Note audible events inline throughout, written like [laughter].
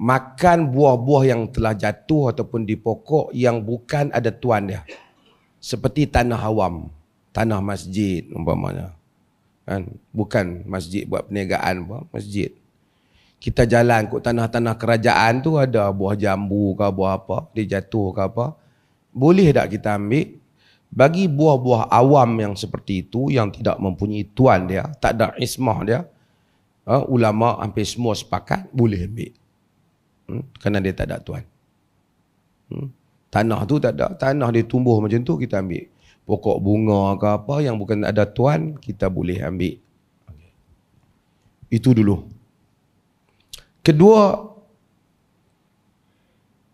makan buah-buah yang telah jatuh ataupun di pokok yang bukan ada tuan dia. Seperti tanah awam, tanah masjid umpamanya. Kan? Bukan masjid buat perniagaan apa, masjid. Kita jalan kot tanah-tanah kerajaan tu ada buah jambu ke buah apa, dia jatuh ke apa. Boleh tak kita ambil? Bagi buah-buah awam yang seperti itu, yang tidak mempunyai tuan dia, tak ada ismah dia, uh, ulama hampir semua sepakat, boleh ambil. Hmm? kerana dia tak ada tuan. Hmm? Tanah tu tak ada, tanah dia tumbuh macam tu kita ambil. Pokok bunga ke apa yang bukan ada tuan kita boleh ambil. Itu dulu. Kedua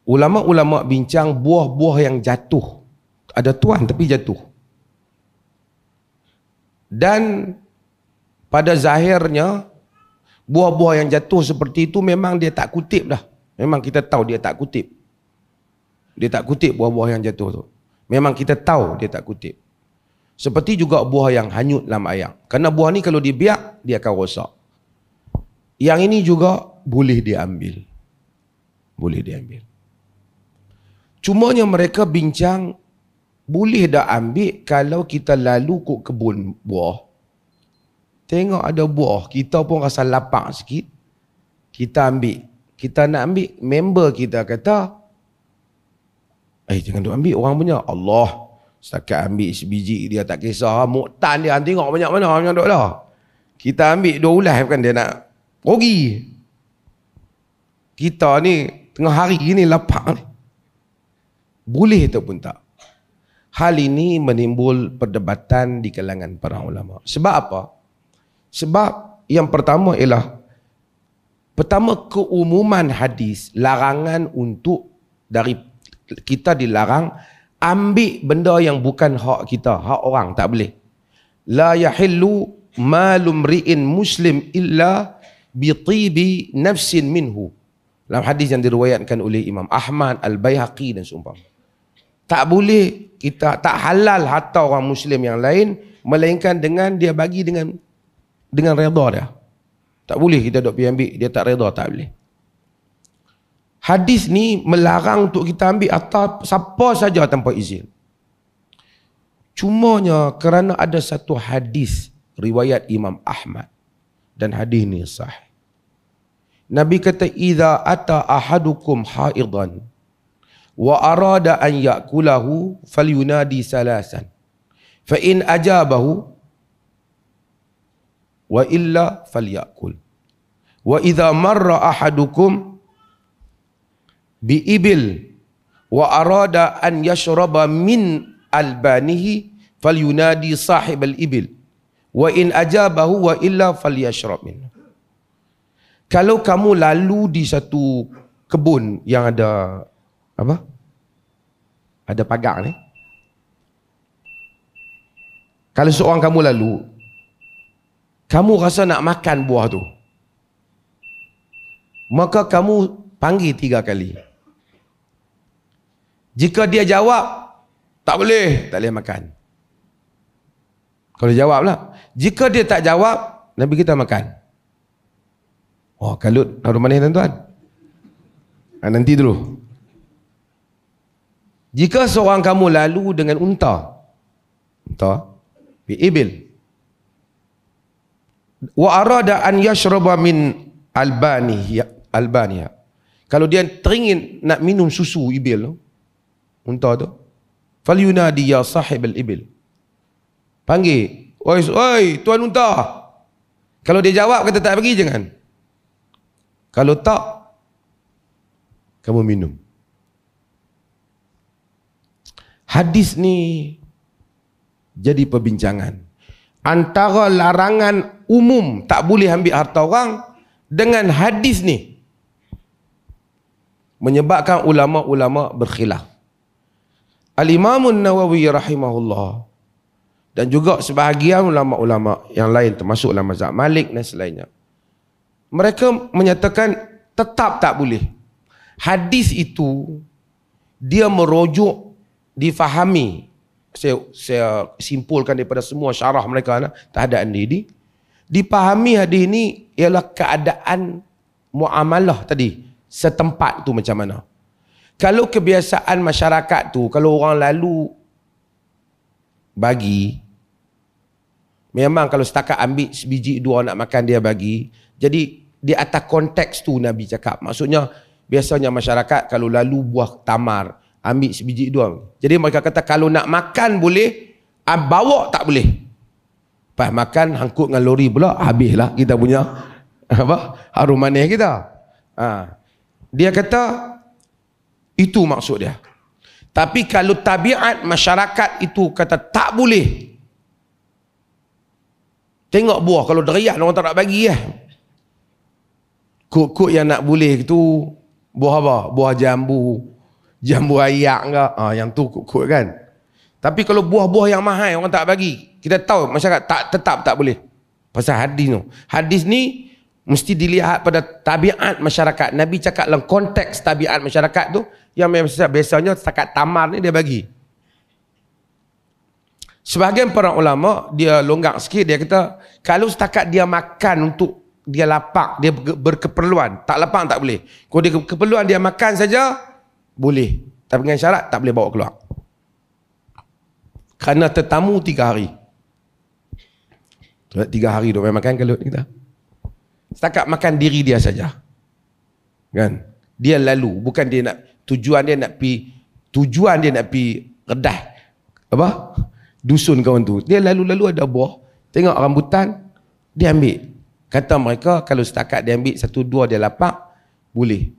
ulama-ulama bincang buah-buah yang jatuh ada tuan tapi jatuh. Dan pada zahirnya buah-buah yang jatuh seperti itu memang dia tak kutip dah. Memang kita tahu dia tak kutip. Dia tak kutip buah-buah yang jatuh tu. Memang kita tahu dia tak kutip. Seperti juga buah yang hanyut dalam ayam. Kerana buah ni kalau dibiak, dia akan rosak. Yang ini juga boleh diambil. Boleh diambil. Cuma yang mereka bincang, boleh dah ambil kalau kita lalu ke kebun buah. Tengok ada buah, kita pun rasa lapang sikit. Kita ambil kita nak ambil member kita kata eh jangan duk ambil orang punya Allah setakat ambil sebiji dia tak kisah muktan dia tengok banyak mana macam duk lah kita ambil dua ulas bukan dia nak rugi kita ni tengah hari ni lapar ni boleh ataupun tak hal ini menimbul perdebatan di kalangan para ulama sebab apa sebab yang pertama ialah Pertama keumuman hadis larangan untuk dari kita dilarang ambil benda yang bukan hak kita, hak orang tak boleh. La yahillu malum ri'in muslim illa bi tibi nafsin minhu. Dalam hadis yang diriwayatkan oleh Imam Ahmad Al-Baihaqi dan seumpam. Tak boleh kita tak halal harta orang muslim yang lain melainkan dengan dia bagi dengan dengan redha dia. Tak boleh kita dok pergi ambil. Dia tak reda, tak boleh. Hadis ni melarang untuk kita ambil atau siapa saja tanpa izin. Cumanya kerana ada satu hadis riwayat Imam Ahmad. Dan hadis ni sah. Nabi kata, Iza ata ahadukum ha'idhan wa arada an yakulahu falyunadi salasan. Fa in ajabahu wa illa falyakul wa idza marra ahadukum bi ibil wa arada an yashraba min albanihi falyunadi sahib al ibil wa in ajabahu wa illa falyashrab min kalau kamu lalu di satu kebun yang ada apa ada pagar ni kalau seorang kamu lalu kamu rasa nak makan buah tu maka kamu panggil tiga kali jika dia jawab tak boleh tak boleh makan kalau jawab lah jika dia tak jawab Nabi kita makan oh, kalut harum manis tuan-tuan ha, nanti dulu jika seorang kamu lalu dengan unta unta ibil wa arada an yashraba min albaniya albaniya kalau dia teringin nak minum susu ibil tu unta tu fal yunadi ya sahib al ibil panggil oi oi tuan unta kalau dia jawab kata tak pergi jangan kalau tak kamu minum hadis ni jadi perbincangan antara larangan umum tak boleh ambil harta orang dengan hadis ni menyebabkan ulama-ulama berkhilaf. Al-Imam nawawi rahimahullah dan juga sebahagian ulama-ulama yang lain termasuk ulama Zak Malik dan selainnya. Mereka menyatakan tetap tak boleh. Hadis itu dia merujuk difahami saya, saya simpulkan daripada semua syarah mereka nah, terhadap ini, ini Dipahami hadis ini ialah keadaan muamalah tadi. Setempat tu macam mana. Kalau kebiasaan masyarakat tu, kalau orang lalu bagi, memang kalau setakat ambil sebiji dua nak makan dia bagi, jadi di atas konteks tu Nabi cakap. Maksudnya, biasanya masyarakat kalau lalu buah tamar, ambil sebiji dua. Jadi mereka kata kalau nak makan boleh, ah, bawa tak boleh. Pas makan, hangkut dengan lori pula, habislah kita punya [laughs] apa harum manis kita. Ha. Dia kata, itu maksud dia. Tapi kalau tabiat masyarakat itu kata tak boleh. Tengok buah kalau derian orang tak nak bagi eh. Kuk-kuk yang nak boleh itu buah apa? Buah jambu. Jambu ayak ke? ha, yang tu kuk-kuk kan. Tapi kalau buah-buah yang mahal orang tak bagi. Kita tahu masyarakat tak tetap tak boleh. Pasal hadis tu. Hadis ni mesti dilihat pada tabiat masyarakat. Nabi cakap dalam konteks tabiat masyarakat tu yang biasanya, biasanya setakat tamar ni dia bagi. Sebahagian para ulama dia longgang sikit dia kata kalau setakat dia makan untuk dia lapak dia berkeperluan, tak lapang tak boleh. Kalau dia keperluan dia makan saja boleh. Tapi dengan syarat tak boleh bawa keluar kerana tetamu tiga hari. Eh, tiga hari dia makan kelut kita. Setakat makan diri dia saja. Kan? Dia lalu, bukan dia nak tujuan dia nak pi tujuan dia nak pi redah. Apa? Dusun kawan tu. Dia lalu-lalu ada buah, tengok rambutan, dia ambil. Kata mereka kalau setakat dia ambil satu dua dia lapar, boleh.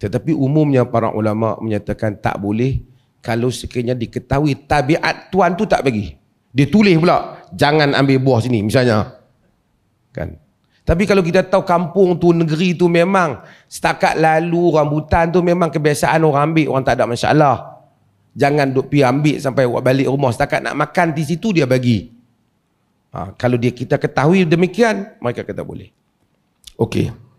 Tetapi umumnya para ulama menyatakan tak boleh kalau sekiranya diketahui tabiat tuan tu tak bagi. Dia tulis pula, jangan ambil buah sini misalnya. Kan? Tapi kalau kita tahu kampung tu, negeri tu memang setakat lalu rambutan tu memang kebiasaan orang ambil, orang tak ada masalah. Jangan duk pi ambil sampai balik rumah setakat nak makan di situ dia bagi. Ha, kalau dia kita ketahui demikian, mereka kata boleh. Okey.